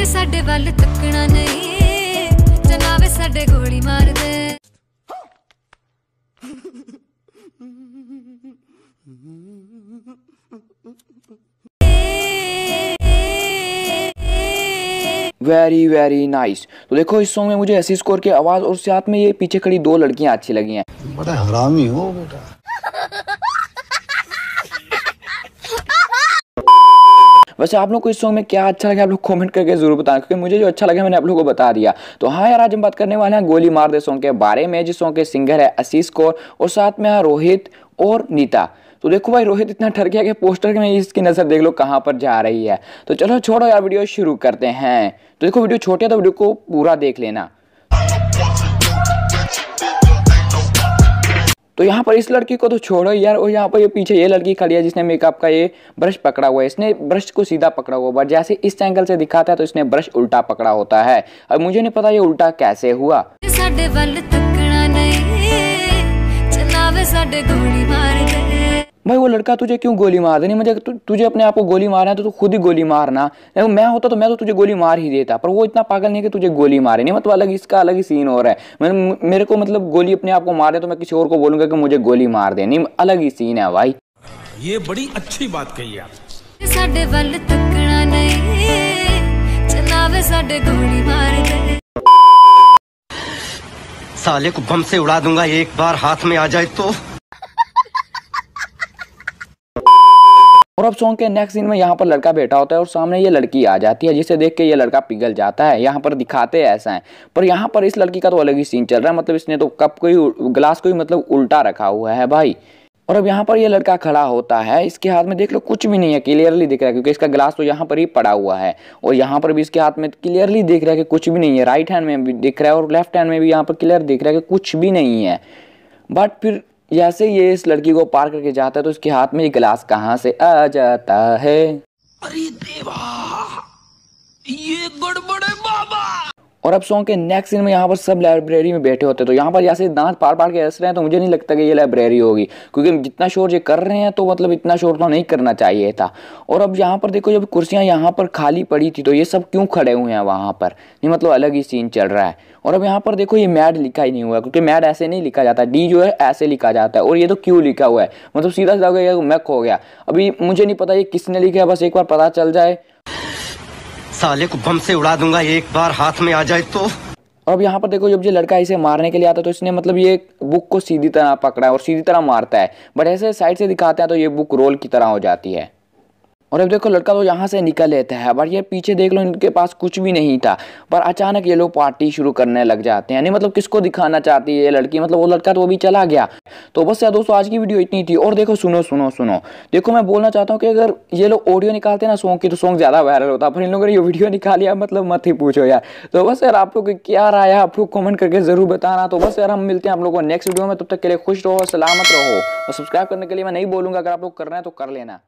very very nice तो देखो इस सॉन्ग में मुझे ऐसी स्कोर की आवाज़ और साथ में ये पीछे खड़ी दो लड़कियां अच्छी लगी हैं बड़ा हरामी हो बेटा वैसे आप लोग को इस सॉन्ग में क्या अच्छा लगा आप लोग कॉमेंट करके जरूर बताना क्योंकि मुझे जो अच्छा लगा मैंने आप लोगों को बता दिया तो हाँ यार आज हम बात करने वाले हैं गोली मार दे सॉन्ग के बारे में जिस सॉन्ग के सिंगर है आशीष कौर और साथ में है रोहित और नीता तो देखो भाई रोहित इतना ठर गया कि पोस्टर में इसकी नज़र देख लो कहाँ पर जा रही है तो चलो छोड़ो यार वीडियो शुरू करते हैं तो देखो वीडियो छोटे तो वीडियो को पूरा देख लेना तो यहाँ पर इस लड़की को तो छोड़ो यार और यहाँ पर ये पीछे ये लड़की खड़ी है जिसने मेकअप का ये ब्रश पकड़ा हुआ है इसने ब्रश को सीधा पकड़ा हुआ बट जैसे इस एंगल से दिखाता है तो इसने ब्रश उल्टा पकड़ा होता है और मुझे नहीं पता ये उल्टा कैसे हुआ भाई वो लड़का तुझे क्यों गोली मार देनी मुझे तु, तुझे अपने आप को गोली मारना है तो तू खुद ही गोली मारना देखो मैं होता तो मैं तो तुझे गोली मार ही देता पर वो इतना पागल नहीं कि तुझे गोली मारे नहीं मतलब अलग इसका अलग ही सीन हो रहा है मैं मतलब मेरे को मतलब गोली अपने आप को मार दे तो मैं किसी और को बोलूंगा कि मुझे गोली मार दे नहीं अलग ही सीन है भाई ये बड़ी अच्छी बात कही आप साले को बम से उड़ा दूंगा एक बार हाथ में आ जाए तो और अब सॉन्ग के नेक्स्ट सीन में यहाँ पर लड़का बैठा होता है और सामने ये लड़की आ जाती है जिसे देख के ये लड़का पिघल जाता है यहाँ पर दिखाते हैं ऐसा है पर यहाँ पर इस लड़की का तो अलग ही सीन चल रहा है मतलब इसने तो कप को ही ग्लास को ही मतलब उल्टा रखा हुआ है भाई और अब यहाँ पर ये लड़का खड़ा होता है इसके हाथ में देख लो कुछ भी नहीं है क्लियरली दिख रहा है क्योंकि इसका ग्लास तो यहाँ पर ही पड़ा हुआ है और यहाँ पर भी इसके हाथ में क्लियरली दिख रहा है कि कुछ भी नहीं है राइट हैंड में भी दिख रहा है और लेफ्ट हैंड में भी यहाँ पर क्लियर दिख रहा है कि कुछ भी नहीं है बट फिर जैसे ये इस लड़की को पार करके जाता है तो उसके हाथ में ये गिलास कहाँ से आ जाता है अरे देवा ये गड़बड़े बाबा और अब सॉन्ग के नेक्स्ट सीन में यहाँ पर सब लाइब्रेरी में बैठे होते हैं तो यहाँ पर जैसे दांत पार पार के हंस रहे हैं तो मुझे नहीं लगता कि ये लाइब्रेरी होगी क्योंकि जितना शोर ये कर रहे हैं तो मतलब इतना शोर तो नहीं करना चाहिए था और अब यहाँ पर देखो जब कुर्सियाँ यहाँ पर खाली पड़ी थी तो ये सब क्यों खड़े हुए हैं वहाँ पर नहीं मतलब अलग ही सीन चल रहा है और अब यहाँ पर देखो ये मैड लिखा ही नहीं हुआ क्योंकि मैड ऐसे नहीं लिखा जाता डी जो है ऐसे लिखा जाता है और ये तो क्यों लिखा हुआ है मतलब सीधा सीधा मैक हो गया अभी मुझे नहीं पता ये किसने लिखा है बस एक बार पता चल जाए साले को बम से उड़ा दूंगा एक बार हाथ में आ जाए तो अब यहाँ पर देखो जब ये लड़का इसे मारने के लिए आता है तो इसने मतलब ये बुक को सीधी तरह पकड़ा है और सीधी तरह मारता है बट ऐसे साइड से दिखाते हैं तो ये बुक रोल की तरह हो जाती है और अब देखो लड़का तो यहाँ से निकल लेता है बट ये पीछे देख लो इनके पास कुछ भी नहीं था पर अचानक ये लोग पार्टी शुरू करने लग जाते हैं यानी मतलब किसको दिखाना चाहती है ये लड़की मतलब वो लड़का तो वो भी चला गया तो बस यार दोस्तों आज की वीडियो इतनी थी और देखो सुनो सुनो सुनो देखो मैं बोलना चाहता हूँ कि अगर ये लोग ऑडियो निकालते ना सॉन्ग की तो सॉन्ग ज़्यादा वायरल होता पर इन लोगों ने ये वीडियो निकाली मतलब मत ही पूछो यार तो बस यार आप लोग क्या राय है आप लोग कमेंट करके ज़रूर बताना तो बस यार हम मिलते हैं आप लोगों को नेक्स्ट वीडियो में तब तक के लिए खुश रहो सलामत रहो और सब्सक्राइब करने के लिए मैं नहीं बोलूँगा अगर आप लोग करना है तो कर लेना